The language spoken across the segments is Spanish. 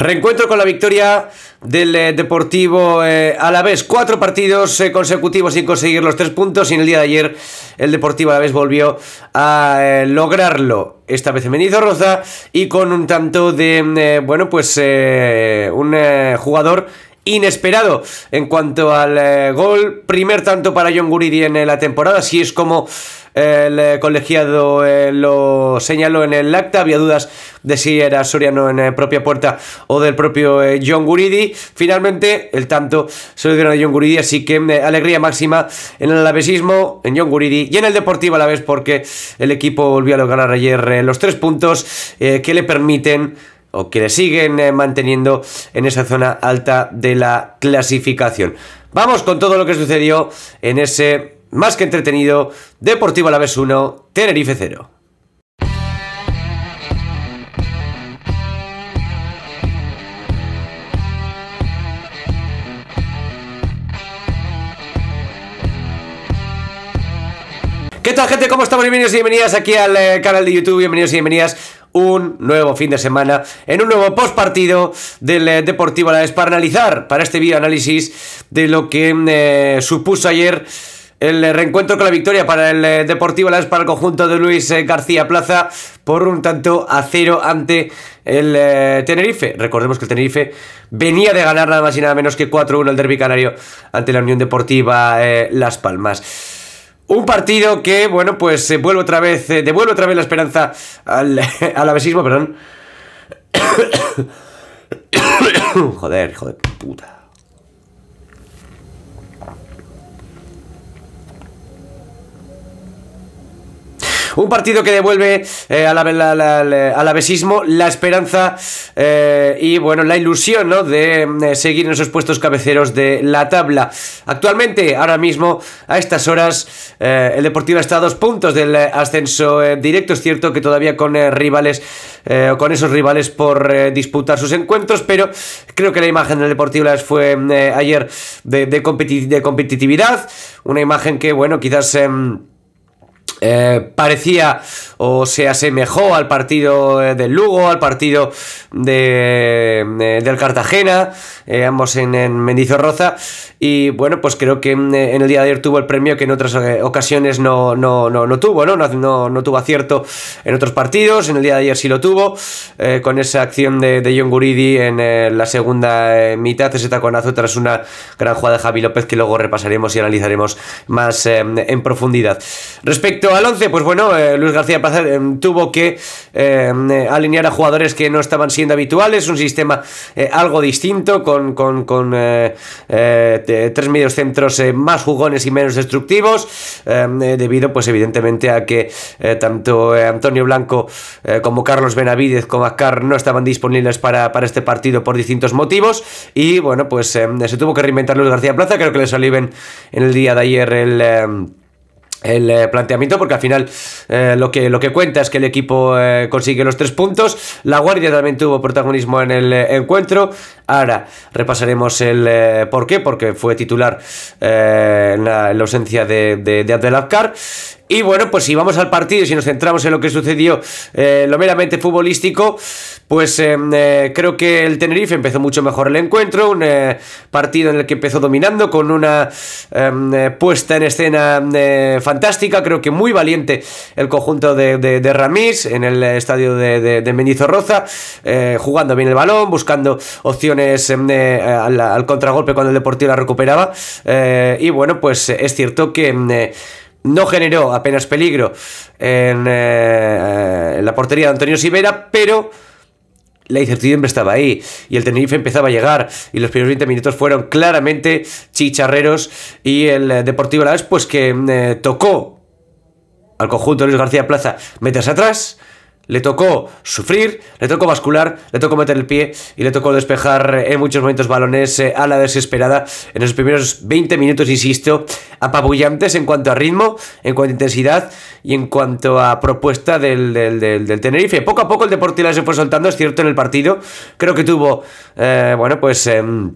Reencuentro con la victoria del eh, Deportivo eh, Alavés. Cuatro partidos eh, consecutivos sin conseguir los tres puntos y en el día de ayer el Deportivo Alavés volvió a lograrlo. Esta vez en Benito roza y con un tanto de, mm, bueno, pues un jugador inesperado en cuanto al gol. Primer tanto para John Guridi en la temporada, así es como el eh, colegiado eh, lo señaló en el acta. Había dudas de si era Soriano en eh, propia puerta o del propio John Guridi. Finalmente, el tanto se lo dieron a John Guridi, así que alegría máxima en el alavesismo, en John Guridi y en el Deportivo a la vez, porque el equipo volvió a lograr ayer los tres puntos que le permiten o que le siguen manteniendo en esa zona alta de la clasificación. Vamos con todo lo que sucedió en ese más que entretenido, Deportivo a la vez 1, Tenerife 0. ¿Qué tal gente? ¿Cómo estamos? Bienvenidos y bienvenidas aquí al eh, canal de YouTube, bienvenidos y bienvenidas un nuevo fin de semana en un nuevo post partido del eh, Deportivo la vez para analizar para este vídeo análisis de lo que mm, eh, supuso ayer el eh, reencuentro con la victoria para el eh, Deportivo Las para el conjunto de Luis eh, García Plaza por un tanto a cero ante el Tenerife. Recordemos que el Tenerife venía de ganar nada más y nada menos que 4-1 al Derby Canario ante la Unión Deportiva Las Palmas. Un partido que, bueno, pues vuelve otra vez, devuelve otra vez la esperanza al, al perdón. joder, hijo de puta. Un partido que devuelve eh, al la, la, la esperanza eh, y bueno, la ilusión ¿no? de mm, eh, seguir en esos puestos cabeceros de la tabla. Actualmente, ahora mismo, a estas horas, el Deportivo está a dos puntos del ascenso directo. Es cierto que todavía con rivales o con esos rivales por disputar sus encuentros, pero creo que la imagen del Deportivo fue mm, ayer de, de, competitividad. Una imagen que, bueno, quizás em, eh, parecía o se asemejó al partido eh, del Lugo, al partido de, eh, del Cartagena, ambos en, en, Mendizorroza. Y bueno, pues creo que en, el día de ayer tuvo el premio que en otras ocasiones no, no, tuvo, ¿no? ¿no? tuvo acierto en otros partidos. En el día de ayer sí lo tuvo, con esa acción de, de John Guridi en la segunda mitad, ese taconazo tras una gran jugada de Javi López que luego repasaremos y analizaremos más en profundidad. Respecto al 11, pues bueno, eh, Luis García Plaza em, tuvo que em, eh, alinear a jugadores que no estaban siendo habituales, un sistema eh, algo distinto, con, tres medios centros más jugones y menos destructivos, em, debido pues evidentemente a que tanto Antonio Blanco como Carlos Benavidez como Azcar no estaban disponibles para, para este partido por distintos motivos, y bueno, pues se tuvo que reinventar Luis García Plaza, creo que le salió en el día de ayer el el eh, planteamiento porque al final eh, lo, que, lo que cuenta es que el equipo eh, consigue los tres puntos la guardia también tuvo protagonismo en el encuentro ahora repasaremos el por qué porque fue titular en la, ausencia de, de, y bueno, pues si vamos al partido, si nos centramos en lo que sucedió, eh, lo meramente futbolístico, pues eh, eh, creo que el Tenerife empezó mucho mejor el encuentro, un partido en el que empezó dominando con una em, puesta en escena fantástica, creo que muy valiente el conjunto de, de, en el estadio de, de, Mendizorroza, jugando bien el balón, buscando opciones em, al, al, contragolpe cuando el Deportivo la recuperaba. y bueno, pues es cierto que em, no generó apenas peligro eh, eh, en, la portería de Antonio Sivera, pero la incertidumbre estaba ahí y el Tenerife empezaba a llegar y los primeros 20 minutos fueron claramente chicharreros y el eh, Deportivo Alavés pues que mm, tocó al conjunto de Luis García Plaza meterse atrás le tocó sufrir, le tocó bascular, le tocó meter el pie y le tocó despejar en eh, muchos momentos balones eh, a la desesperada en los primeros 20 minutos, insisto, apabullantes en cuanto a ritmo, en cuanto a intensidad y en cuanto a propuesta del, Tenerife. Poco a poco el Deportivo se fue soltando, es cierto, en el partido. Creo que tuvo, eh, bueno, pues... Em,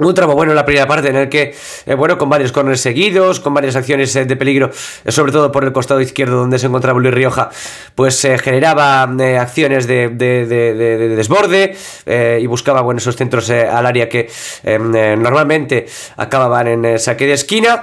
un tramo pues bueno en la primera parte en el que, eh, bueno, con varios corners seguidos, con varias acciones eh, de peligro, eh, sobre todo por el costado izquierdo donde se encontraba Luis Rioja, pues generaba acciones de, desborde y buscaba, buenos esos centros al área que em, normalmente acababan en saque de esquina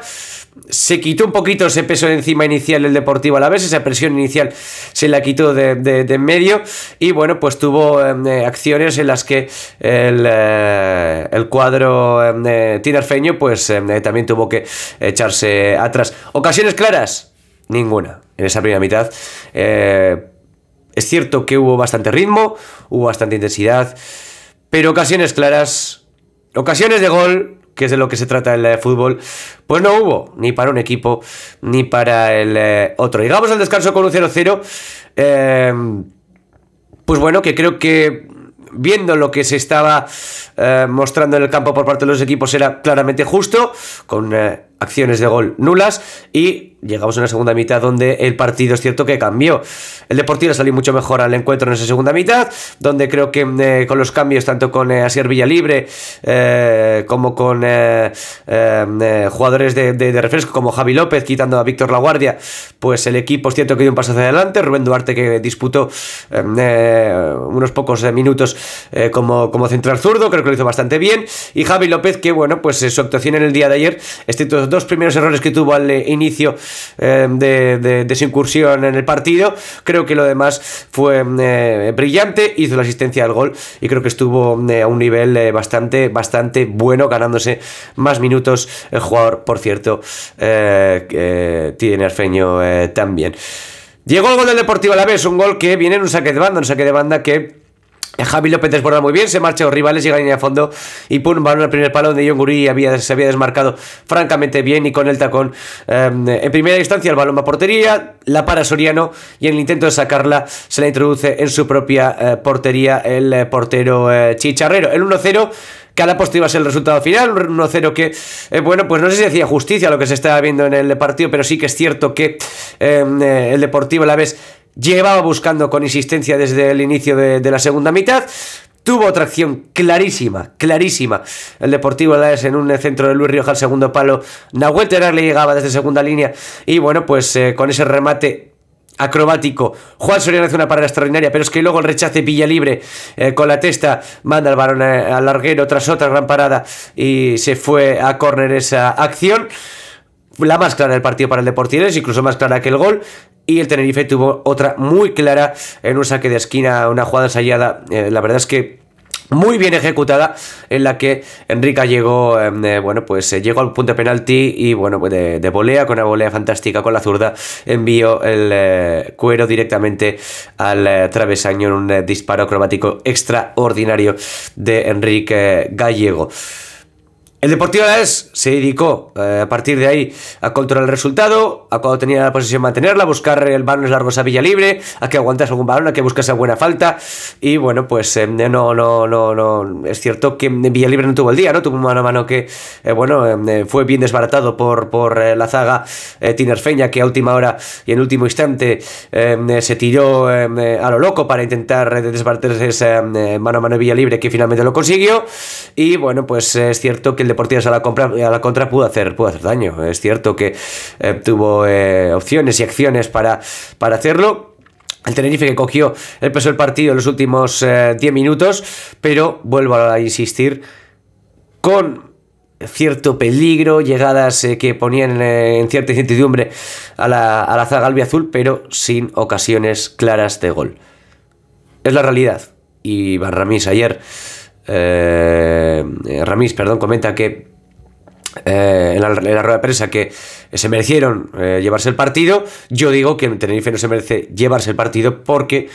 se quitó un poquito ese peso de encima inicial del Deportivo a la vez, esa presión inicial se la quitó de, en medio y bueno, pues tuvo em, eh, acciones en las que el, eh, cuadro em, eh, tinerfeño pues em, también tuvo que echarse atrás. ¿Ocasiones claras? Ninguna en esa primera mitad. es cierto que hubo bastante ritmo, hubo bastante intensidad, pero ocasiones claras, ocasiones de gol, que es de lo que se trata el fútbol, pues no hubo, ni para un equipo, ni para el eh, otro. Llegamos al descanso con un 0-0, eh, pues bueno, que creo que viendo lo que se estaba eh, mostrando en el campo por parte de los equipos era claramente justo, con acciones de gol nulas y llegamos a una segunda mitad donde el partido es cierto que cambió. El Deportivo salió mucho mejor al encuentro en esa segunda mitad, donde creo que eh, con los cambios tanto con eh, Asier Villalibre Libre, eh, como con jugadores de, refresco como Javi López quitando a Víctor Laguardia, pues el equipo es cierto que dio un paso hacia adelante, Rubén Duarte que disputó unos pocos minutos como, como central zurdo, creo que lo hizo bastante bien, y Javi López que bueno, pues su actuación en el día de ayer, este dos primeros errores que tuvo al eh, inicio em, de, su incursión en el partido. Creo que lo demás fue em, eh, brillante, hizo la asistencia al gol y creo que estuvo em, eh, a un nivel bastante, bastante bueno, ganándose más minutos. El jugador, por cierto, tiene arfeño también. Llegó el gol del Deportivo vez. un gol que viene en un saque de banda, un saque de banda que eh, Javi López desborda muy bien, se marcha los rivales, llega a fondo y pum, balón al primer palo donde John había, se había desmarcado francamente bien y con el tacón em, en primera instancia el balón a portería, la para Soriano y en el intento de sacarla se la introduce en su propia eh, portería el eh, portero Chicharrero. El 1-0 que a la iba el resultado final, un 1-0 que, bueno, pues no sé si decía justicia lo que se estaba viendo en el partido, pero sí que es cierto que em, el Deportivo a la vez llevaba buscando con insistencia desde el inicio de, la segunda mitad, tuvo otra acción clarísima, clarísima. El Deportivo es en un centro de Luis Rioja al segundo palo. Nahuel Terán le llegaba desde segunda línea. Y bueno, pues eh, con ese remate acrobático. Juan Soriano hace una parada extraordinaria, pero es que luego el rechace pilla libre eh, con la testa, manda el varón eh, al larguero tras otra gran parada y se fue a córner esa acción. La más clara del partido para el Deportivo es incluso más clara que el gol y el Tenerife tuvo otra muy clara en un saque de esquina, una jugada ensayada. Eh, la verdad es que muy bien ejecutada en la que Enrique llegó em, eh, bueno pues eh, llegó al punto de penalti y bueno pues de, volea con una volea fantástica con la zurda envió el cuero directamente al travesaño en un disparo cromático extraordinario de Enrique Gallego el Deportivo Alavés se dedicó eh, a partir de ahí a controlar el resultado, a cuando tenía la posesión mantenerla, a buscar el balón largos a Villa Libre, a que aguantas algún balón, a que buscas alguna falta. Y bueno, pues eh, no, no, no, no. Es cierto que Villa Libre no tuvo el día, ¿no? Tuvo un mano a mano que, eh, bueno, fue bien desbaratado por, por la zaga Tinerfeña, que a última hora y en último instante se tiró a lo loco para intentar desbaratarse ese mano a mano Villa Libre, que finalmente lo consiguió. Y bueno, pues es cierto que Deportivas a la, a la contra pudo hacer, pudo hacer daño. Es cierto que eh, tuvo eh, opciones y acciones para, para hacerlo. El Tenerife que cogió el peso del partido en los últimos 10 eh, minutos, pero vuelvo a insistir, con cierto peligro, llegadas que ponían en cierta incertidumbre a la, a la pero sin ocasiones claras de gol. Es la realidad. Y Barramis ayer eh, perdón, comenta que eh, en, la, rueda de prensa que se merecieron eh, llevarse el partido. Yo digo que Tenerife no se merece llevarse el partido porque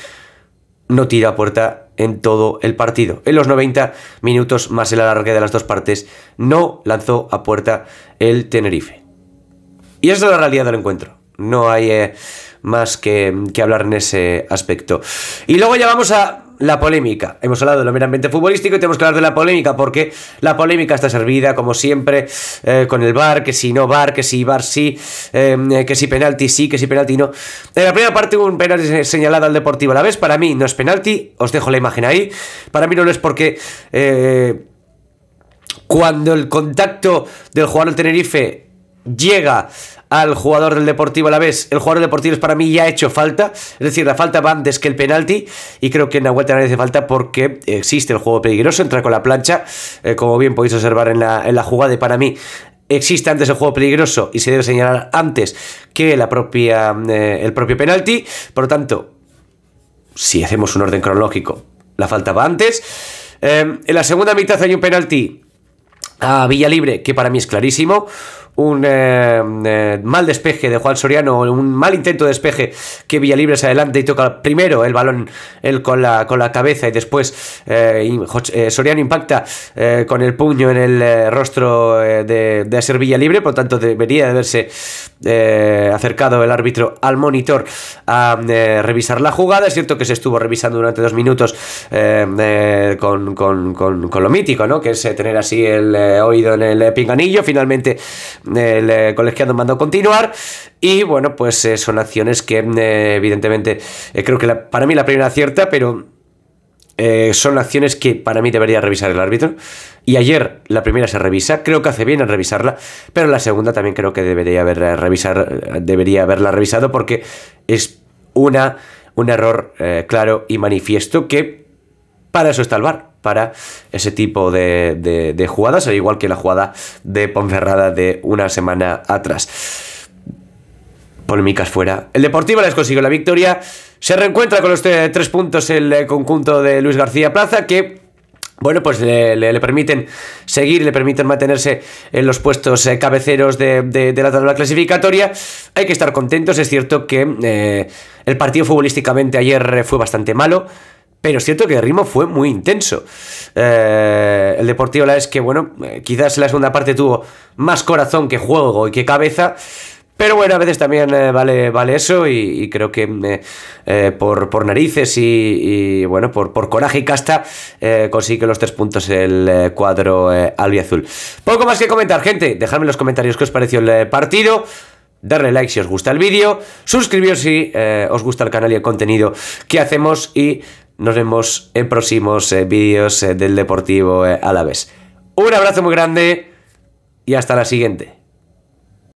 no tira a puerta en todo el partido. En los 90 minutos más el alargue de las dos partes no lanzó a puerta el Tenerife. Y esa es la realidad del encuentro. No hay eh, más que, que hablar en ese aspecto. Y luego ya vamos a la polémica. Hemos hablado de lo meramente futbolístico y tenemos que hablar de la polémica, porque la polémica está servida, como siempre, eh, con el bar, que si no bar, que si bar sí, em, eh, que si penalti sí, que si penalti no. En la primera parte hubo un penalti señalado al Deportivo a la vez. Para mí no es penalti, os dejo la imagen ahí. Para mí no lo es porque. Eh, cuando el contacto del jugador Tenerife llega al jugador del Deportivo a la vez. El jugador del Deportivo es para mí ya hecho falta. Es decir, la falta va antes que el penalti. Y creo que en vuelta no hace falta porque existe el juego peligroso. Entra con la plancha. Eh, como bien podéis observar en la, jugada. de para mí existe antes el juego peligroso y se debe señalar antes que la propia, eh, el propio penalti. Por lo tanto, si hacemos un orden cronológico, la falta va antes. Eh, en la segunda mitad hay un penalti a Villa Libre que para mí es clarísimo un eh, eh, mal despeje de Juan Soriano, un mal intento de despeje que Villalibre se adelanta y toca primero el balón con la, cabeza y después eh, Soriano impacta con el puño en el rostro de, de ser Villalibre, por lo tanto debería de haberse acercado el árbitro al monitor a revisar la jugada, es cierto que se estuvo revisando durante dos minutos con, con, con, con, lo mítico, ¿no? que es tener así el oído en el pinganillo, finalmente el eh, colegiado mandó continuar y bueno, pues eh, son acciones que eh, evidentemente creo que para mí la primera cierta, pero son acciones que para mí debería revisar el árbitro. Y ayer la primera se revisa, creo que hace bien en revisarla, pero la segunda también creo que debería, haber, revisar, debería haberla revisado porque es una, un error claro y manifiesto que para eso está el bar para ese tipo de, de, jugadas, al igual que la jugada de Ponferrada de una semana atrás. Polémicas fuera. El Deportivo les consiguió la victoria. Se reencuentra con los tres puntos el eh, conjunto de Luis García Plaza, que bueno, pues le, permiten seguir, le permiten mantenerse en los puestos eh, cabeceros de, de, la tabla clasificatoria. Hay que estar contentos, es cierto que eh, el partido futbolísticamente ayer fue bastante malo. Pero es cierto que el ritmo fue muy intenso. Eh, el Deportivo la es que, bueno, eh, quizás la segunda parte tuvo más corazón que juego y que cabeza. Pero bueno, a veces también eh, vale, vale eso y, creo que por, narices y, bueno, por, por, coraje y casta consigue los tres puntos el cuadro albiazul. Poco más que comentar, gente. Dejadme en los comentarios qué os pareció el partido. Darle like si os gusta el vídeo. Suscribiros si os gusta el canal y el contenido que hacemos y nos vemos en próximos eh, vídeos eh, del Deportivo a la vez. Un abrazo muy grande y hasta la siguiente.